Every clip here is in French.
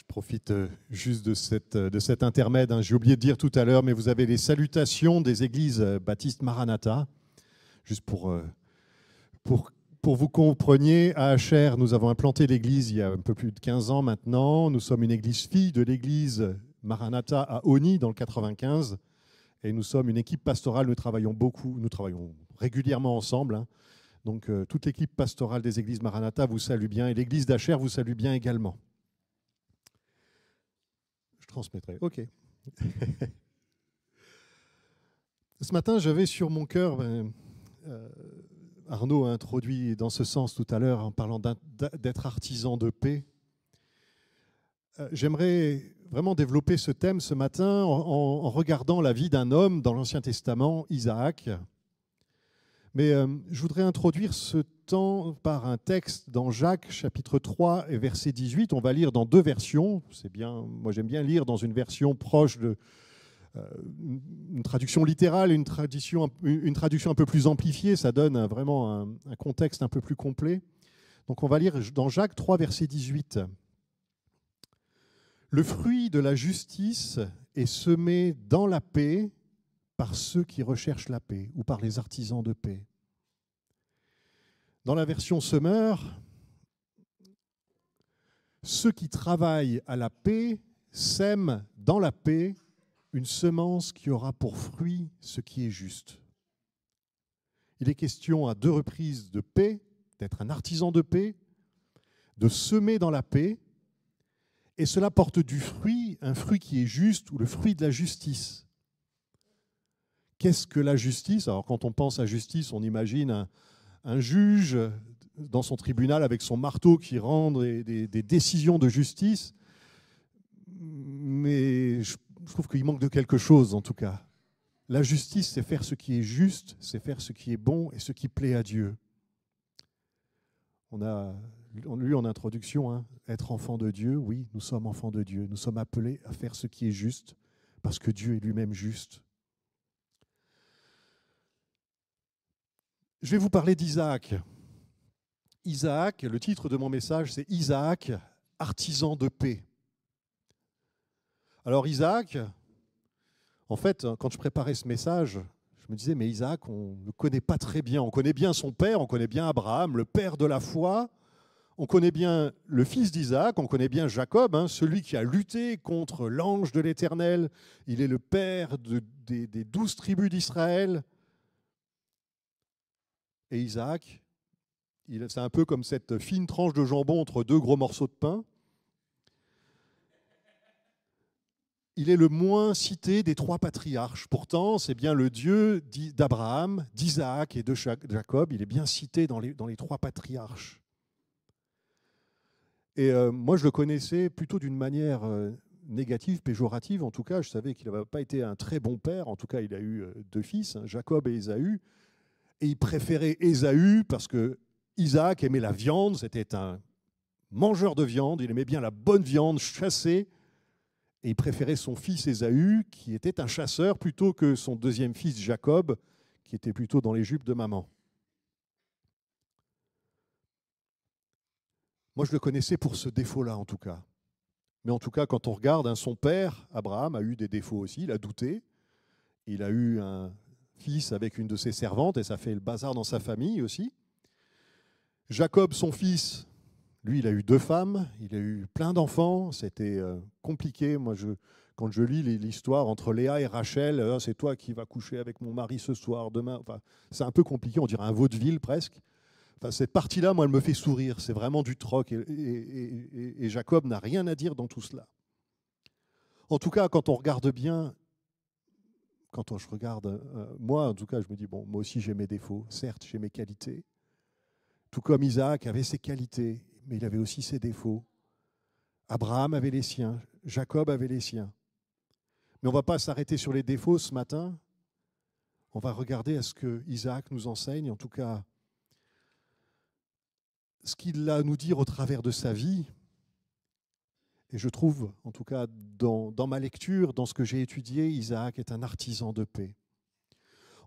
Je profite euh, juste de, cette, euh, de cet intermède. Hein. J'ai oublié de dire tout à l'heure, mais vous avez les salutations des églises euh, baptistes Maranatha. Juste pour, pour, pour vous compreniez, à Acher, nous avons implanté l'église il y a un peu plus de 15 ans maintenant. Nous sommes une église fille de l'église Maranatha à Oni dans le 95. Et nous sommes une équipe pastorale. Nous travaillons beaucoup, nous travaillons régulièrement ensemble. Hein. Donc toute l'équipe pastorale des églises Maranatha vous salue bien et l'église d'Acher vous salue bien également transmettrai. OK. Ce matin, j'avais sur mon cœur, ben, euh, Arnaud a introduit dans ce sens tout à l'heure en parlant d'être artisan de paix. Euh, j'aimerais vraiment développer ce thème ce matin en, en regardant la vie d'un homme dans l'Ancien Testament, Isaac, mais euh, je voudrais introduire ce temps par un texte dans Jacques chapitre 3 et verset 18. On va lire dans deux versions. C'est bien, moi j'aime bien lire dans une version proche de euh, une traduction littérale, une, une traduction un peu plus amplifiée. Ça donne vraiment un, un contexte un peu plus complet. Donc on va lire dans Jacques 3 verset 18. Le fruit de la justice est semé dans la paix par ceux qui recherchent la paix ou par les artisans de paix. Dans la version Semeur, ceux qui travaillent à la paix sèment dans la paix une semence qui aura pour fruit ce qui est juste. Il est question à deux reprises de paix, d'être un artisan de paix, de semer dans la paix, et cela porte du fruit, un fruit qui est juste ou le fruit de la justice qu'est-ce que la justice Alors quand on pense à justice, on imagine un, juge dans son tribunal avec son marteau qui rend des, décisions de justice. Mais je, trouve qu'il manque de quelque chose, en tout cas. La justice, c'est faire ce qui est juste, c'est faire ce qui est bon et ce qui plaît à Dieu. On a lu en introduction, hein, être enfant de Dieu, oui, nous sommes enfants de Dieu, nous sommes appelés à faire ce qui est juste, parce que Dieu est lui-même juste. Je vais vous parler d'Isaac. Isaac, le titre de mon message, c'est Isaac, artisan de paix. Alors Isaac, en fait, quand je préparais ce message, je me disais, mais Isaac, on ne le connaît pas très bien. On connaît bien son père, on connaît bien Abraham, le père de la foi. On connaît bien le fils d'Isaac, on connaît bien Jacob, hein, celui qui a lutté contre l'ange de l'Éternel. Il est le père des douze tribus d'Israël et Isaac, c'est un peu comme cette fine tranche de jambon entre deux gros morceaux de pain. Il est le moins cité des trois patriarches. Pourtant, c'est bien le Dieu d'Abraham, d'Isaac et de Jacob. Il est bien cité dans les, trois patriarches. Et euh, moi, je le connaissais plutôt d'une manière euh, négative, péjorative. En tout cas, je savais qu'il n'avait pas été un très bon père. En tout cas, il a eu euh, deux fils, hein, Jacob et Ésaü et il préférait Ésaü parce que Isaac aimait la viande, c'était un mangeur de viande, il aimait bien la bonne viande chassée, et il préférait son fils Ésaü, qui était un chasseur, plutôt que son deuxième fils Jacob, qui était plutôt dans les jupes de maman. Moi, je le connaissais pour ce défaut-là, en tout cas. Mais en tout cas, quand on regarde, hein, son père, Abraham, a eu des défauts aussi, il a douté, il a eu un fils avec une de ses servantes, et ça fait le bazar dans sa famille aussi. Jacob, son fils, lui, il a eu deux femmes, il a eu plein d'enfants, c'était euh, compliqué. Moi, je, quand je lis l'histoire entre Léa et Rachel, euh, c'est toi qui vas coucher avec mon mari ce soir, demain, enfin, c'est un peu compliqué, on dirait un vaudeville presque. Enfin, cette partie-là, moi, elle me fait sourire, c'est vraiment du troc, et Jacob n'a rien à dire dans tout cela. En tout cas, quand on regarde bien quand je regarde, euh, moi en tout cas, je me dis, bon, moi aussi j'ai mes défauts, certes j'ai mes qualités, tout comme Isaac avait ses qualités, mais il avait aussi ses défauts. Abraham avait les siens, Jacob avait les siens. Mais on ne va pas s'arrêter sur les défauts ce matin, on va regarder à ce que Isaac nous enseigne, en tout cas ce qu'il a à nous dire au travers de sa vie, et je trouve, en tout cas dans, ma lecture, dans ce que j'ai étudié, Isaac est un artisan de paix.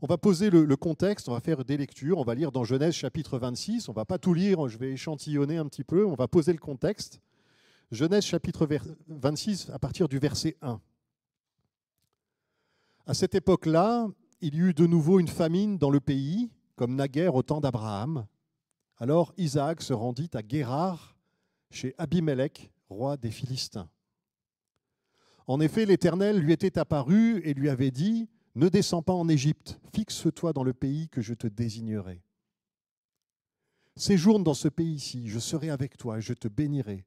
On va poser le, contexte, on va faire des lectures, on va lire dans Genèse chapitre 26, on va pas tout lire, je vais échantillonner un petit peu, on va poser le contexte. Genèse chapitre 26 à partir du verset 1. À cette époque-là, il y eut de nouveau une famine dans le pays, comme naguère au temps d'Abraham. Alors Isaac se rendit à Guérard, chez Abimelech, roi des Philistins. En effet, l'Éternel lui était apparu et lui avait dit, Ne descends pas en Égypte, fixe-toi dans le pays que je te désignerai. Séjourne dans ce pays-ci, je serai avec toi et je te bénirai,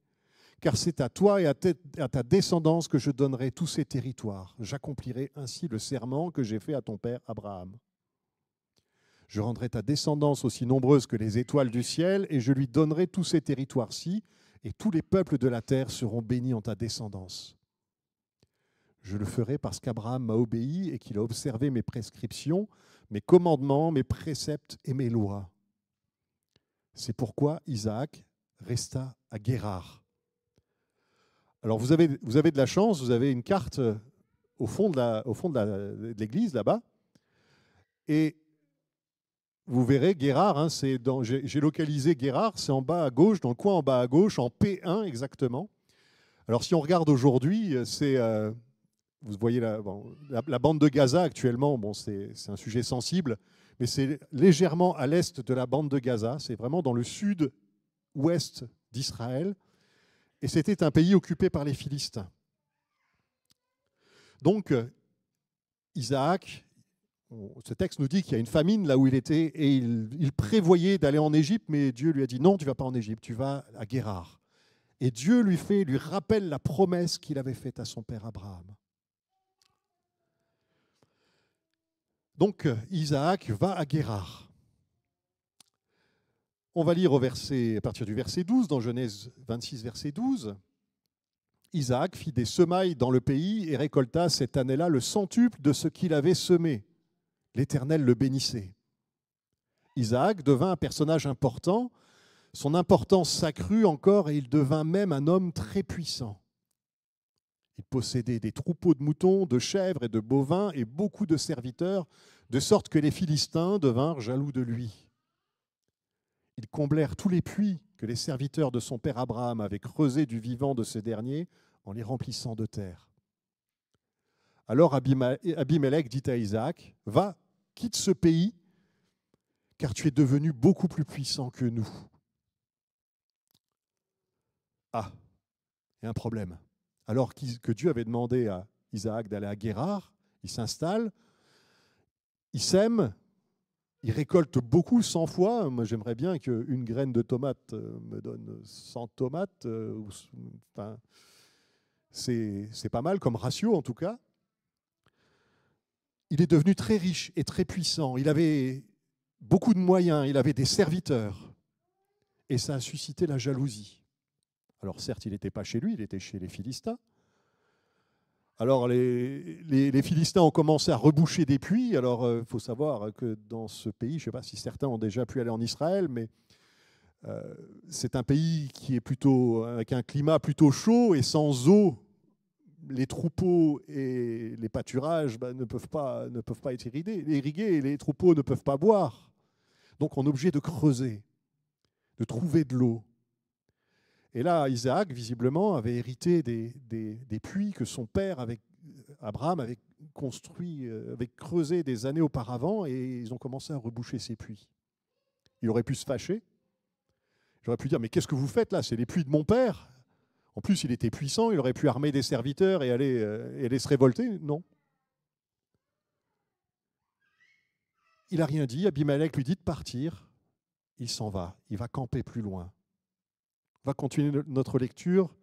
car c'est à toi et à ta descendance que je donnerai tous ces territoires. J'accomplirai ainsi le serment que j'ai fait à ton père Abraham. Je rendrai ta descendance aussi nombreuse que les étoiles du ciel, et je lui donnerai tous ces territoires-ci, et tous les peuples de la terre seront bénis en ta descendance. Je le ferai parce qu'Abraham m'a obéi et qu'il a observé mes prescriptions, mes commandements, mes préceptes et mes lois. C'est pourquoi Isaac resta à Guérard. Alors vous avez, vous avez de la chance, vous avez une carte euh, au fond de l'église là-bas. Et vous verrez, Guérard, hein, j'ai localisé Guérard, c'est en bas à gauche, dans le coin en bas à gauche, en P1 exactement. Alors si on regarde aujourd'hui, euh, c'est, euh, vous voyez la, bande de Gaza actuellement, bon, c'est un sujet sensible, mais c'est légèrement à l'est de la bande de Gaza, c'est vraiment dans le sud-ouest d'Israël, et c'était un pays occupé par les Philistins. Donc euh, Isaac ce texte nous dit qu'il y a une famine là où il était et il, prévoyait d'aller en Égypte, mais Dieu lui a dit non, tu vas pas en Égypte, tu vas à Guérard. Et Dieu lui fait, lui rappelle la promesse qu'il avait faite à son père Abraham. Donc Isaac va à Guérard. On va lire au verset, à partir du verset 12, dans Genèse 26, verset 12. Isaac fit des semailles dans le pays et récolta cette année-là le centuple de ce qu'il avait semé. L'Éternel le bénissait. Isaac devint un personnage important, son importance s'accrut encore et il devint même un homme très puissant. Il possédait des troupeaux de moutons, de chèvres et de bovins et beaucoup de serviteurs, de sorte que les Philistins devinrent jaloux de lui. Ils comblèrent tous les puits que les serviteurs de son père Abraham avaient creusés du vivant de ce dernier en les remplissant de terre. Alors Abimelech dit à Isaac, Va, quitte ce pays, car tu es devenu beaucoup plus puissant que nous. Ah, il y a un problème. Alors que Dieu avait demandé à Isaac d'aller à Guérard, il s'installe, il sème, il récolte beaucoup 100 fois. Moi, j'aimerais bien qu'une graine de tomate euh, me donne 100 tomates. Euh, c'est pas mal comme ratio, en tout cas il est devenu très riche et très puissant. Il avait beaucoup de moyens, il avait des serviteurs. Et ça a suscité la jalousie. Alors certes, il n'était pas chez lui, il était chez les Philistins. Alors les, Philistins ont commencé à reboucher des puits. Alors il euh, faut savoir que dans ce pays, je ne sais pas si certains ont déjà pu aller en Israël, mais euh, c'est un pays qui est plutôt avec un climat plutôt chaud et sans eau les troupeaux et les pâturages ben, ne, peuvent pas, ne peuvent pas être irrigués, et les troupeaux ne peuvent pas boire. Donc on est obligé de creuser, de trouver de l'eau. Et là, Isaac, visiblement, avait hérité des, des, des puits que son père, avec Abraham, avait construit, euh, avait creusé des années auparavant, et ils ont commencé à reboucher ces puits. Il aurait pu se fâcher. J'aurais pu dire, mais qu'est-ce que vous faites là C'est les puits de mon père. En plus, il était puissant, il aurait pu armer des serviteurs et aller, euh, et les se révolter. Non. Il n'a rien dit. Abimelech lui dit de partir. Il s'en va. Il va camper plus loin. On va continuer notre lecture,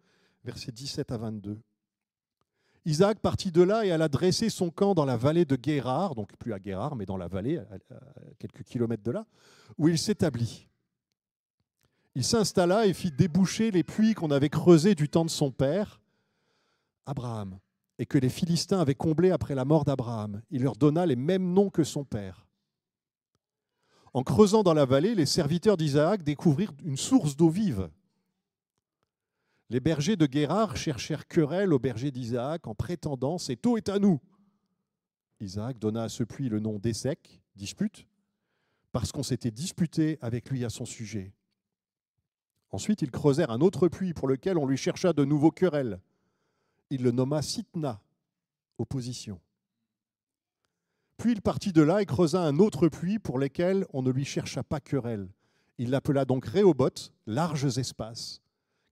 versets 17 à 22. Isaac partit de là et alla dresser son camp dans la vallée de Guérard, donc plus à Guérard, mais dans la vallée, à quelques kilomètres de là, où il s'établit. Il s'installa et fit déboucher les puits qu'on avait creusés du temps de son père, Abraham, et que les Philistins avaient comblés après la mort d'Abraham. Il leur donna les mêmes noms que son père. En creusant dans la vallée, les serviteurs d'Isaac découvrirent une source d'eau vive. Les bergers de Guérard cherchèrent querelle aux bergers d'Isaac en prétendant Cette eau est à nous. Isaac donna à ce puits le nom d'Essec, dispute, parce qu'on s'était disputé avec lui à son sujet. Ensuite, ils creusèrent un autre puits pour lequel on lui chercha de nouveaux querelles. Il le nomma Sitna, opposition. Puis il partit de là et creusa un autre puits pour lequel on ne lui chercha pas querelle. Il l'appela donc Réobot, larges espaces,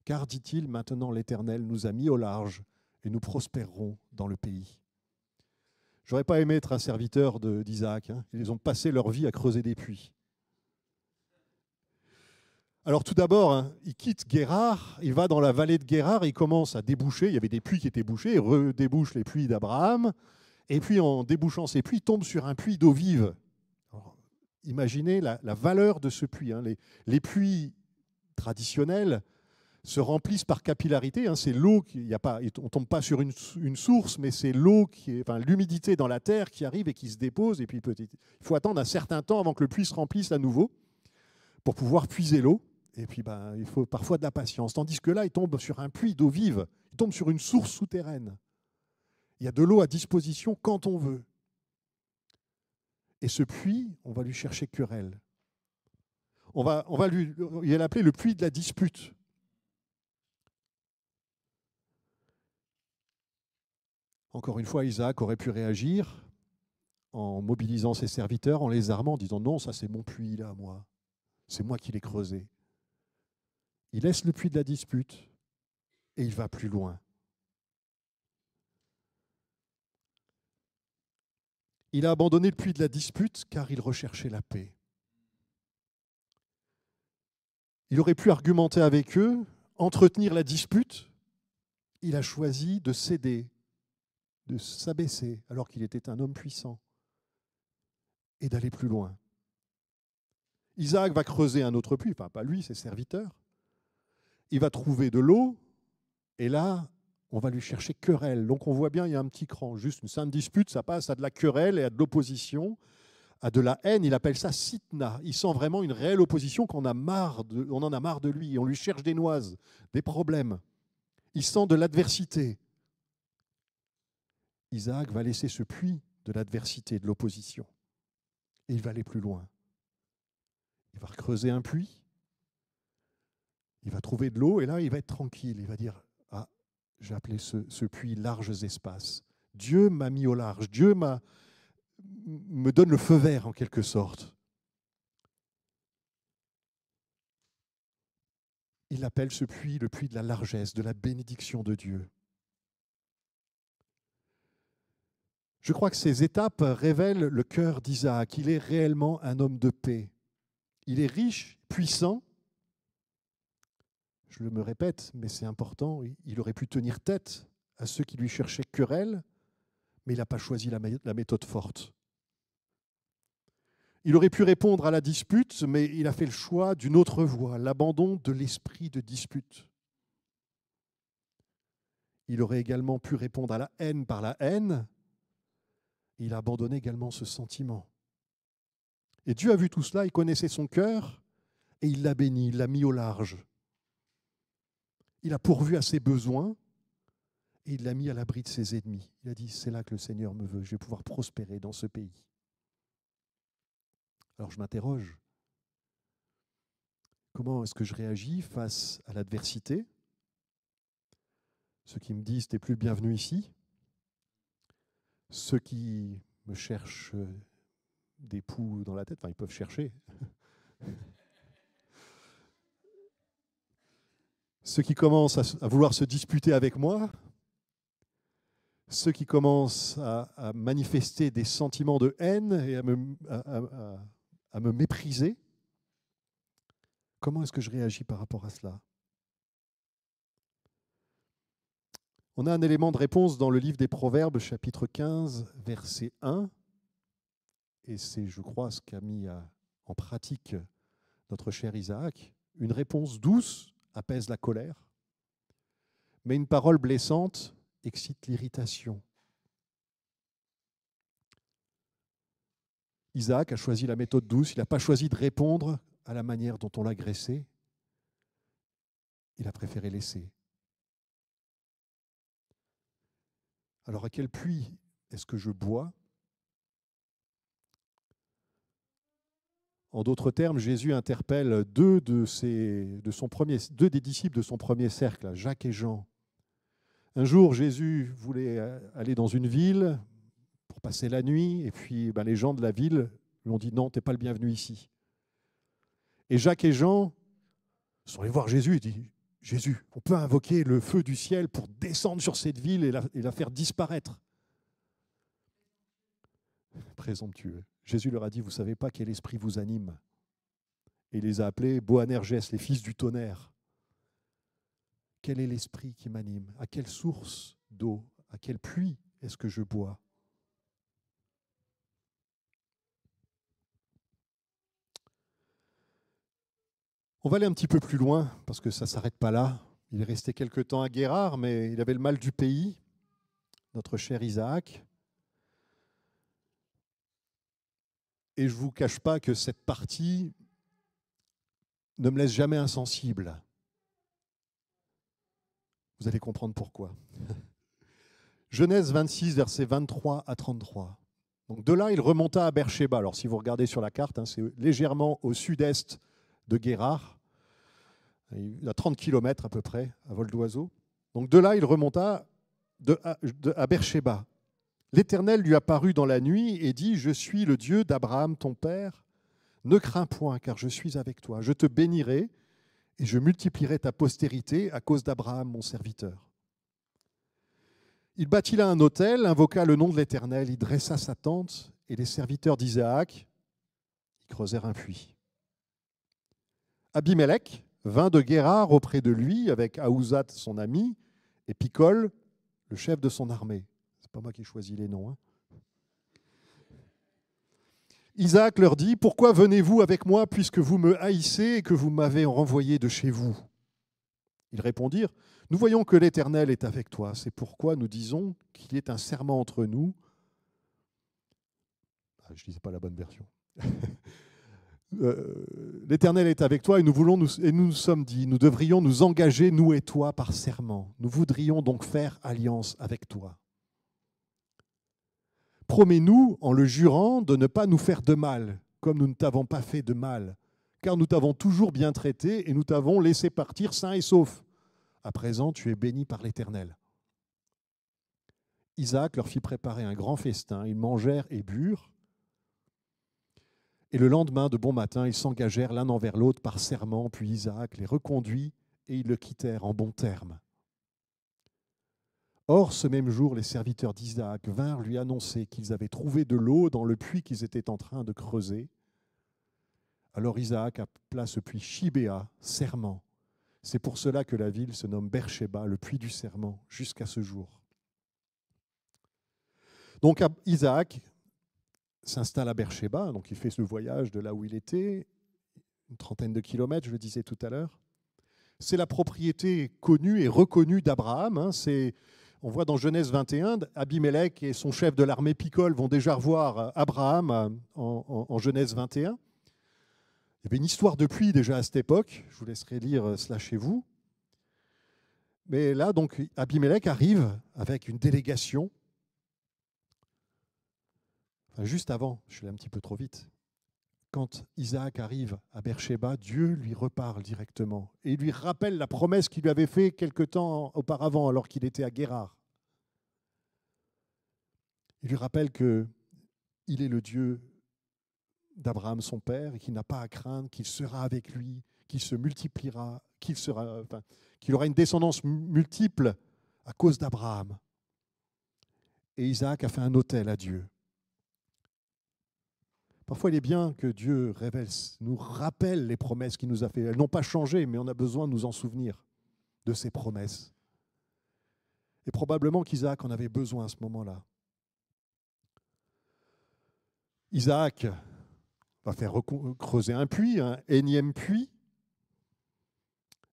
car, dit-il, maintenant l'Éternel nous a mis au large et nous prospérerons dans le pays. J'aurais pas aimé être un serviteur d'Isaac. Hein. Ils ont passé leur vie à creuser des puits. Alors tout d'abord, hein, il quitte Guérard, il va dans la vallée de Guérard, il commence à déboucher, il y avait des puits qui étaient bouchés, il redébouche les puits d'Abraham, et puis en débouchant ces puits, il tombe sur un puits d'eau vive. imaginez la, valeur de ce puits. Hein, les, puits traditionnels se remplissent par capillarité, hein, c'est l'eau, qui, y a pas, on ne tombe pas sur une, source, mais c'est l'eau, qui est, l'humidité dans la terre qui arrive et qui se dépose, et puis il faut attendre un certain temps avant que le puits se remplisse à nouveau pour pouvoir puiser l'eau. Et puis, ben, il faut parfois de la patience. Tandis que là, il tombe sur un puits d'eau vive, il tombe sur une source souterraine. Il y a de l'eau à disposition quand on veut. Et ce puits, on va lui chercher querelle. On va, on va lui, il l'appeler le puits de la dispute. Encore une fois, Isaac aurait pu réagir en mobilisant ses serviteurs, en les armant, en disant non, ça c'est mon puits là, moi. C'est moi qui l'ai creusé. Il laisse le puits de la dispute et il va plus loin. Il a abandonné le puits de la dispute car il recherchait la paix. Il aurait pu argumenter avec eux, entretenir la dispute. Il a choisi de céder, de s'abaisser alors qu'il était un homme puissant et d'aller plus loin. Isaac va creuser un autre puits, enfin pas lui, ses serviteurs il va trouver de l'eau, et là, on va lui chercher querelle. Donc on voit bien, il y a un petit cran, juste une simple dispute, ça passe à de la querelle et à de l'opposition, à de la haine. Il appelle ça sitna. Il sent vraiment une réelle opposition qu'on a marre de, on en a marre de lui. On lui cherche des noises, des problèmes. Il sent de l'adversité. Isaac va laisser ce puits de l'adversité, de l'opposition. Et il va aller plus loin. Il va creuser un puits il va trouver de l'eau et là, il va être tranquille. Il va dire Ah, j'ai appelé ce, puits larges espaces. Dieu m'a mis au large. Dieu m'a, me donne le feu vert en quelque sorte. Il appelle ce puits le puits de la largesse, de la bénédiction de Dieu. Je crois que ces étapes révèlent le cœur d'Isaac. Il est réellement un homme de paix. Il est riche, puissant, je le me répète, mais c'est important, il aurait pu tenir tête à ceux qui lui cherchaient querelle, mais il n'a pas choisi la méthode forte. Il aurait pu répondre à la dispute, mais il a fait le choix d'une autre voie, l'abandon de l'esprit de dispute. Il aurait également pu répondre à la haine par la haine. Il a abandonné également ce sentiment. Et Dieu a vu tout cela, il connaissait son cœur, et il l'a béni, il l'a mis au large il a pourvu à ses besoins et il l'a mis à l'abri de ses ennemis. Il a dit, c'est là que le Seigneur me veut, je vais pouvoir prospérer dans ce pays. Alors je m'interroge, comment est-ce que je réagis face à l'adversité Ceux qui me disent, t'es plus bienvenu ici Ceux qui me cherchent euh, des poux dans la tête, enfin ils peuvent chercher. Ceux qui commencent à, vouloir se disputer avec moi, ceux qui commencent à, manifester des sentiments de haine et à à, à, me mépriser, comment est-ce que je réagis par rapport à cela On a un élément de réponse dans le livre des Proverbes, chapitre 15, verset 1, et c'est, je crois, ce qu'a mis euh, en pratique notre cher Isaac, une réponse douce apaise la colère, mais une parole blessante excite l'irritation. Isaac a choisi la méthode douce, il n'a pas choisi de répondre à la manière dont on l'agressait, il a préféré laisser. Alors à quel puits est-ce que je bois En d'autres termes, Jésus interpelle deux, de deux des disciples de son premier cercle, Jacques et Jean. Un jour, Jésus voulait aller dans une ville pour passer la nuit, et puis ben, les gens de la ville lui ont dit non, tu n'es pas le bienvenu ici. Et Jacques et Jean sont allés voir Jésus et disent Jésus, on peut invoquer le feu du ciel pour descendre sur cette ville et la, et la faire disparaître. Présomptueux. Jésus leur a dit, vous ne savez pas quel esprit vous anime. Et il les a appelés Boanerges, les fils du tonnerre. Quel est l'esprit qui m'anime À quelle source d'eau À quelle pluie est-ce que je bois On va aller un petit peu plus loin, parce que ça ne s'arrête pas là. Il est resté quelque temps à Guérard, mais il avait le mal du pays, notre cher Isaac. Et je ne vous cache pas que cette partie ne me laisse jamais insensible. Vous allez comprendre pourquoi. Genèse 26, versets 23 à 33. Donc de là, il remonta à Bercheba. Alors si vous regardez sur la carte, hein, c'est légèrement au sud-est de Guérard, à 30 km à peu près, à vol d'oiseau. Donc de là, il remonta à, Bercheba. L'Éternel lui apparut dans la nuit et dit, Je suis le Dieu d'Abraham ton père. Ne crains point, car je suis avec toi. Je te bénirai et je multiplierai ta postérité à cause d'Abraham mon serviteur. Il bâtit là un autel, invoqua le nom de l'Éternel, y dressa sa tente, et les serviteurs d'Isaac y creusèrent un puits. Abimelech vint de Guérard auprès de lui avec Aouzat son ami et Picol, le chef de son armée pas moi qui ai choisi les noms. Hein. Isaac leur dit, Pourquoi venez-vous avec moi puisque vous me haïssez et que vous m'avez renvoyé de chez vous Ils répondirent, Nous voyons que l'Éternel est avec toi, c'est pourquoi nous disons qu'il y est un serment entre nous. Ah, je ne disais pas la bonne version. Euh, L'Éternel est avec toi et nous voulons et nous nous sommes dit, nous devrions nous engager, nous et toi, par serment. Nous voudrions donc faire alliance avec toi. Promets-nous, en le jurant, de ne pas nous faire de mal, comme nous ne t'avons pas fait de mal, car nous t'avons toujours bien traité et nous t'avons laissé partir sain et sauf. À présent, tu es béni par l'Éternel. Isaac leur fit préparer un grand festin, ils mangèrent et burent. Et le lendemain de bon matin, ils s'engagèrent l'un envers l'autre par serment, puis Isaac les reconduit et ils le quittèrent en bons termes. Or, ce même jour, les serviteurs d'Isaac vinrent lui annoncer qu'ils avaient trouvé de l'eau dans le puits qu'ils étaient en train de creuser. Alors Isaac appela ce puits Shibéa, serment. C'est pour cela que la ville se nomme Bercheba, le puits du serment, jusqu'à ce jour. Donc Isaac s'installe à Bercheba, donc il fait ce voyage de là où il était, une trentaine de kilomètres, je le disais tout à l'heure. C'est la propriété connue et reconnue d'Abraham. Hein. c'est on voit dans Genèse 21, Abimelech et son chef de l'armée Picole vont déjà revoir euh, Abraham euh, en, Genèse 21. Il y avait une histoire depuis déjà à cette époque. Je vous laisserai lire euh, cela chez vous. Mais là, donc, Abimelech arrive avec une délégation. juste avant, je suis allé un petit peu trop vite quand Isaac arrive à Beersheba, Dieu lui reparle directement et lui rappelle la promesse qu'il lui avait faite quelque temps auparavant, alors qu'il était à Guérard. Il lui rappelle que il est le Dieu d'Abraham, son père, et qu'il n'a pas à craindre, qu'il sera avec lui, qu'il se multipliera, qu'il qu'il aura une descendance multiple à cause d'Abraham. Et Isaac a fait un autel à Dieu. Parfois, il est bien que Dieu nous rappelle les promesses qu'il nous a faites. Elles n'ont pas changé, mais on a besoin de nous en souvenir de ces promesses. Et probablement qu'Isaac en avait besoin à ce moment-là. Isaac va faire creuser un puits, un énième puits.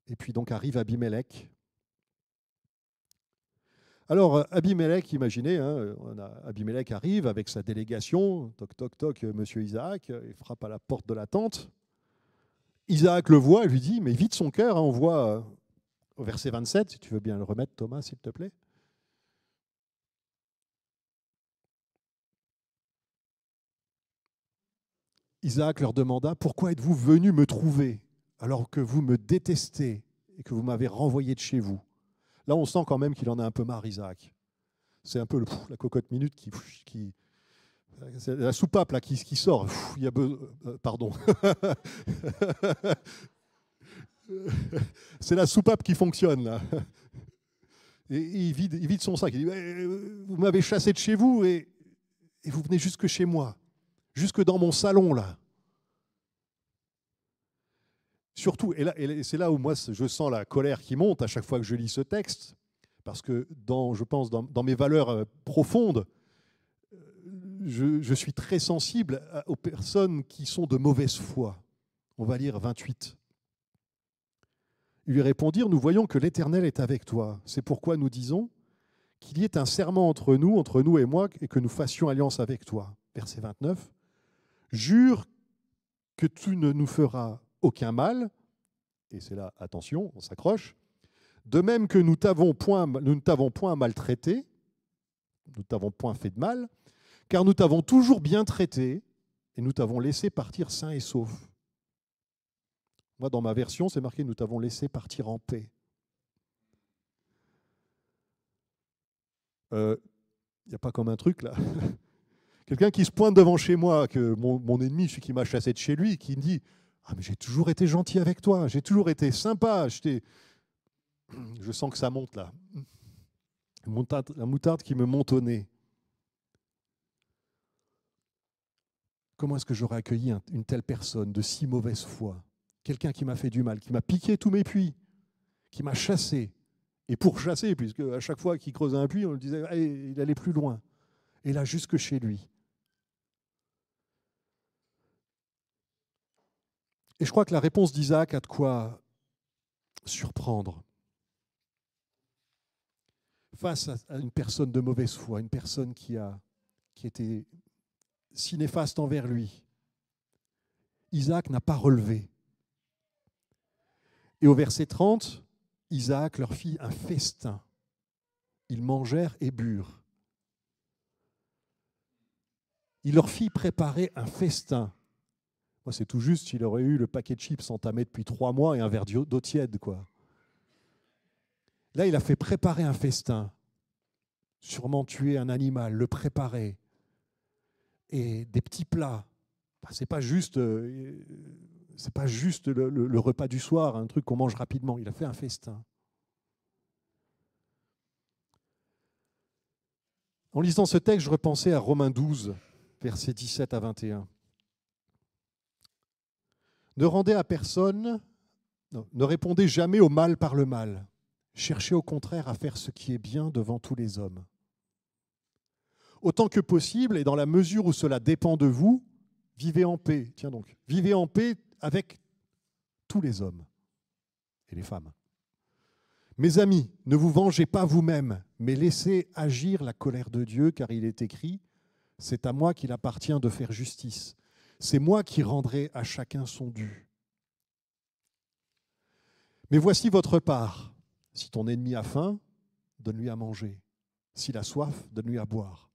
Et puis donc arrive Abimelech, alors, euh, Abimelech, imaginez, hein, euh, Abimelech arrive avec sa délégation, toc, toc, toc, euh, monsieur Isaac, il frappe à la porte de la tente. Isaac le voit et lui dit, mais vite son cœur, hein, on voit au verset 27, si tu veux bien le remettre, Thomas, s'il te plaît. Isaac leur demanda, pourquoi êtes-vous venu me trouver alors que vous me détestez et que vous m'avez renvoyé de chez vous Là, on sent quand même qu'il en a un peu marre, Isaac. C'est un peu la cocotte minute qui, qui la soupape là qui, sort. il a euh, pardon. c'est la soupape qui fonctionne là. Et il vide, son sac. Il dit euh, Vous m'avez chassé de chez vous et vous venez jusque chez moi, jusque dans mon salon là et, là, c'est là où moi je sens la colère qui monte à chaque fois que je lis ce texte, parce que dans, je pense dans, mes valeurs euh, profondes, euh, je, suis très sensible aux personnes qui sont de mauvaise foi. On va lire 28. Ils lui répondirent, nous voyons que l'Éternel est avec toi. C'est pourquoi nous disons qu'il y ait un serment entre nous, entre nous et moi, et que nous fassions alliance avec toi. Verset 29. Jure que tu ne nous feras aucun mal, et c'est là, attention, on s'accroche, de même que nous, point, nous ne t'avons point maltraité, nous t'avons point fait de mal, car nous t'avons toujours bien traité, et nous t'avons laissé partir sain et sauf. Moi, dans ma version, c'est marqué Nous t'avons laissé partir en paix. Il euh, n'y a pas comme un truc là. Quelqu'un qui se pointe devant chez moi, que mon, mon ennemi, celui qui m'a chassé de chez lui, qui me dit ah, mais j'ai toujours été gentil avec toi, j'ai toujours été sympa. Je, sens que ça monte là. La moutarde qui me monte au nez. Comment est-ce que j'aurais accueilli une telle personne de si mauvaise foi Quelqu'un qui m'a fait du mal, qui m'a piqué tous mes puits, qui m'a chassé. Et pour chasser, puisque à chaque fois qu'il creusait un puits, on le disait, il allait plus loin. Et là, jusque chez lui. Et je crois que la réponse d'Isaac a de quoi surprendre. Face à une personne de mauvaise foi, une personne qui, a, qui était si néfaste envers lui, Isaac n'a pas relevé. Et au verset 30, Isaac leur fit un festin. Ils mangèrent et burent. Il leur fit préparer un festin c'est tout juste il aurait eu le paquet de chips entamé depuis trois mois et un verre d'eau tiède, quoi. Là, il a fait préparer un festin, sûrement tuer un animal, le préparer, et des petits plats. Ce c'est pas juste, euh, c'est pas juste le, repas du soir, un truc qu'on mange rapidement. Il a fait un festin. En lisant ce texte, je repensais à Romains 12, versets 17 à 21. Ne rendez à personne, ne répondez jamais au mal par le mal. Cherchez au contraire à faire ce qui est bien devant tous les hommes. Autant que possible, et dans la mesure où cela dépend de vous, vivez en paix. Tiens donc, vivez en paix avec tous les hommes et les femmes. Mes amis, ne vous vengez pas vous-même, mais laissez agir la colère de Dieu, car il est écrit, c'est à moi qu'il appartient de faire justice c'est moi qui rendrai à chacun son dû. Mais voici votre part. Si ton ennemi a faim, donne-lui à manger. S'il a soif, donne-lui à boire.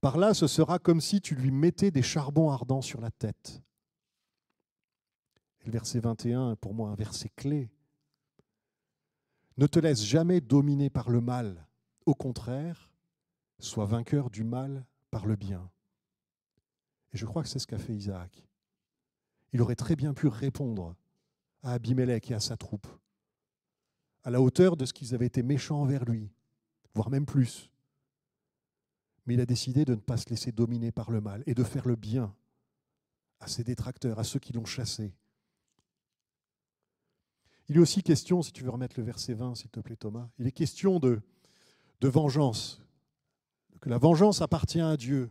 Par là, ce sera comme si tu lui mettais des charbons ardents sur la tête. le verset 21 est pour moi un verset clé. Ne te laisse jamais dominer par le mal. Au contraire, sois vainqueur du mal par le bien. Et je crois que c'est ce qu'a fait Isaac. Il aurait très bien pu répondre à Abimelech et à sa troupe, à la hauteur de ce qu'ils avaient été méchants envers lui, voire même plus. Mais il a décidé de ne pas se laisser dominer par le mal et de faire le bien à ses détracteurs, à ceux qui l'ont chassé. Il est aussi question, si tu veux remettre le verset 20, s'il te plaît Thomas, il est question de, de vengeance, que la vengeance appartient à Dieu,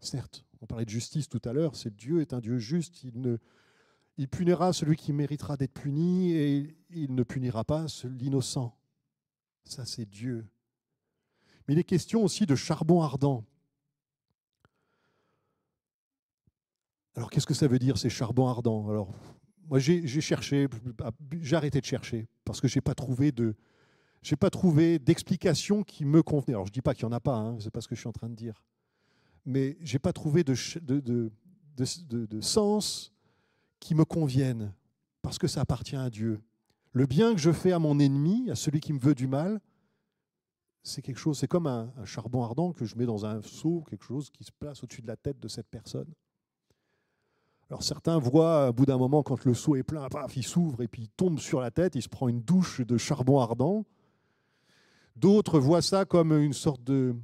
certes, on parlait de justice tout à l'heure, c'est Dieu est un Dieu juste, il punira celui qui méritera d'être puni et il ne punira pas l'innocent. Ça, c'est Dieu. Mais il est question aussi de charbon ardent. Alors, qu'est-ce que ça veut dire, ces charbons ardents Alors, moi, j'ai cherché, j'ai arrêté de chercher parce que je n'ai pas trouvé de. J'ai pas trouvé d'explication qui me convenait. Alors je ne dis pas qu'il n'y en a pas, hein, Ce n'est pas ce que je suis en train de dire mais je n'ai pas trouvé de, sens qui me convienne, parce que ça appartient à Dieu. Le bien que je fais à mon ennemi, à celui qui me veut du mal, c'est quelque chose, c'est comme un, charbon ardent que je mets dans un seau, quelque chose qui se place au-dessus de la tête de cette personne. Alors certains voient, au bout d'un moment, quand le seau est plein, paf, il s'ouvre et puis il tombe sur la tête, il se prend une douche de charbon ardent. D'autres voient ça comme une sorte de,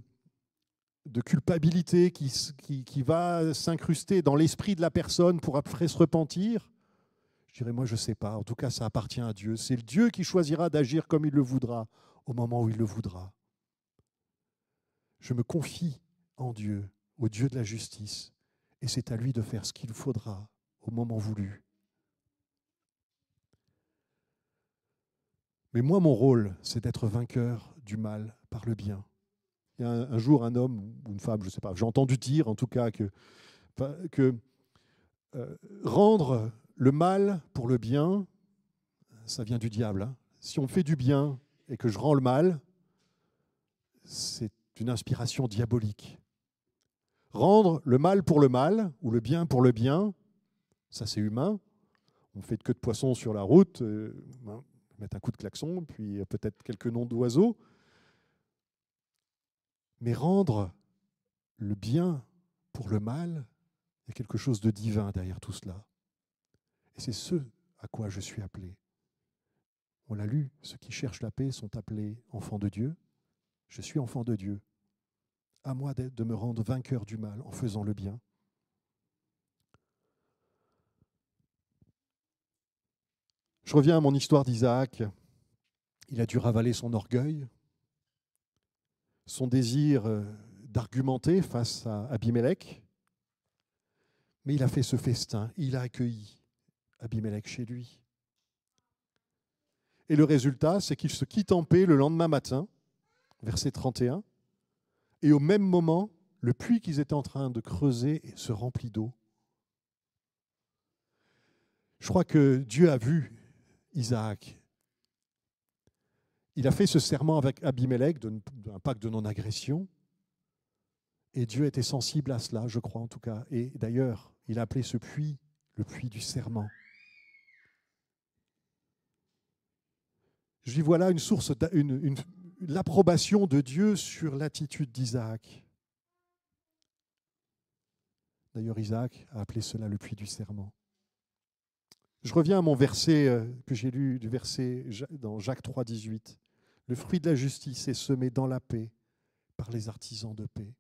de culpabilité qui, va s'incruster dans l'esprit de la personne pour après se repentir Je dirais, moi, je ne sais pas. En tout cas, ça appartient à Dieu. C'est Dieu qui choisira d'agir comme il le voudra, au moment où il le voudra. Je me confie en Dieu, au Dieu de la justice, et c'est à lui de faire ce qu'il faudra au moment voulu. Mais moi, mon rôle, c'est d'être vainqueur du mal par le bien. Il y a un, jour un homme ou une femme, je ne sais pas, j'ai entendu dire en tout cas que, euh, rendre le mal pour le bien, ça vient du diable. Hein. Si on fait du bien et que je rends le mal, c'est une inspiration diabolique. Rendre le mal pour le mal ou le bien pour le bien, ça c'est humain. On fait de queue de poisson sur la route, euh, ben, mettre un coup de klaxon, puis euh, peut-être quelques noms d'oiseaux. Mais rendre le bien pour le mal, il y a quelque chose de divin derrière tout cela. Et c'est ce à quoi je suis appelé. On l'a lu, ceux qui cherchent la paix sont appelés enfants de Dieu. Je suis enfant de Dieu. À moi de me rendre vainqueur du mal en faisant le bien. Je reviens à mon histoire d'Isaac. Il a dû ravaler son orgueil son désir euh, d'argumenter face à Abimelech. Mais il a fait ce festin, il a accueilli Abimelech chez lui. Et le résultat, c'est qu'il se quitte en paix le lendemain matin, verset 31, et au même moment, le puits qu'ils étaient en train de creuser se remplit d'eau. Je crois que Dieu a vu Isaac il a fait ce serment avec Abimelech d'un pacte de non-agression. Et Dieu était sensible à cela, je crois en tout cas. Et d'ailleurs, il a appelé ce puits le puits du serment. Je lui voilà une source, une, l'approbation de Dieu sur l'attitude d'Isaac. D'ailleurs, Isaac a appelé cela le puits du serment. Je reviens à mon verset euh, que j'ai lu du verset dans Jacques 3, 18. Le fruit de la justice est semé dans la paix par les artisans de paix.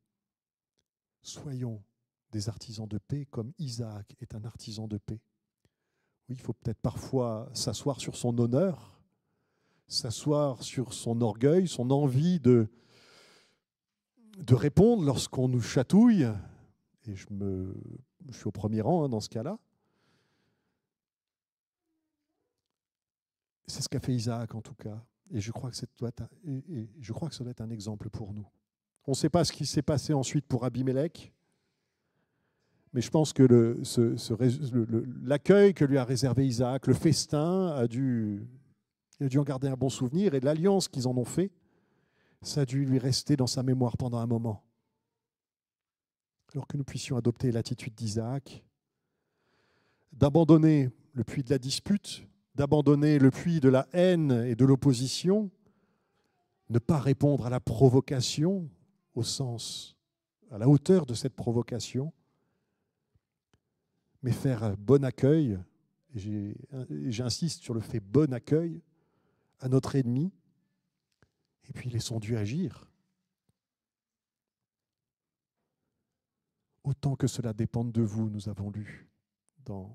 Soyons des artisans de paix comme Isaac est un artisan de paix. Oui, il faut peut-être parfois s'asseoir sur son honneur, s'asseoir sur son orgueil, son envie de, de répondre lorsqu'on nous chatouille. Et je, me, suis au premier rang hein, dans ce cas-là. C'est ce qu'a fait Isaac en tout cas. Et je crois que, ça doit être, un exemple pour nous. On ne sait pas ce qui s'est passé ensuite pour Abimelech, mais je pense que l'accueil que lui a réservé Isaac, le festin, a dû, il a dû en garder un bon souvenir, et l'alliance qu'ils en ont fait, ça a dû lui rester dans sa mémoire pendant un moment. Alors que nous puissions adopter l'attitude d'Isaac, d'abandonner le puits de la dispute, d'abandonner le puits de la haine et de l'opposition, ne pas répondre à la provocation au sens, à la hauteur de cette provocation, mais faire bon accueil, j'insiste sur le fait bon accueil, à notre ennemi, et puis laissons Dieu agir. Autant que cela dépende de vous, nous avons lu dans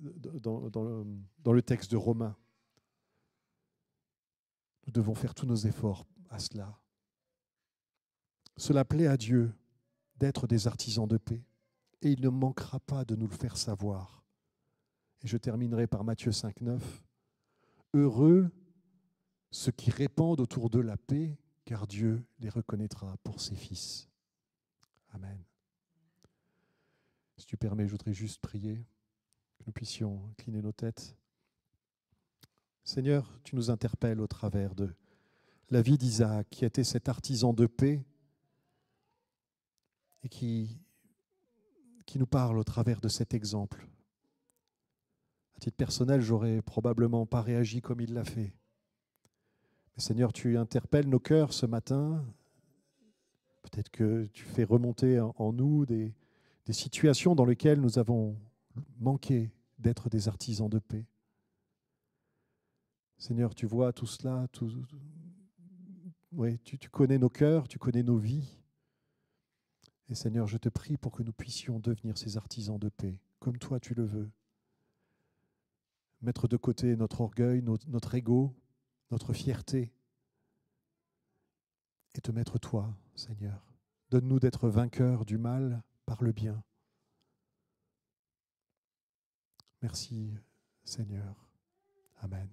dans, dans, le, texte de Romain, Nous devons faire tous nos efforts à cela. Cela plaît à Dieu d'être des artisans de paix et il ne manquera pas de nous le faire savoir. Et je terminerai par Matthieu 5.9. Heureux ceux qui répandent autour de la paix, car Dieu les reconnaîtra pour ses fils. Amen. Si tu permets, je voudrais juste prier que nous puissions incliner nos têtes. Seigneur, tu nous interpelles au travers de la vie d'Isaac, qui était cet artisan de paix et qui, qui nous parle au travers de cet exemple. À titre personnel, j'aurais probablement pas réagi comme il l'a fait. Mais Seigneur, tu interpelles nos cœurs ce matin. Peut-être que tu fais remonter en nous des situations dans lesquelles nous avons manquer d'être des artisans de paix. Seigneur, tu vois tout cela, tout... Oui, tu, connais nos cœurs, tu connais nos vies. Et Seigneur, je te prie pour que nous puissions devenir ces artisans de paix, comme toi tu le veux. Mettre de côté notre orgueil, notre, notre ego, notre fierté, et te mettre toi, Seigneur. Donne-nous d'être vainqueurs du mal par le bien. Merci Seigneur. Amen.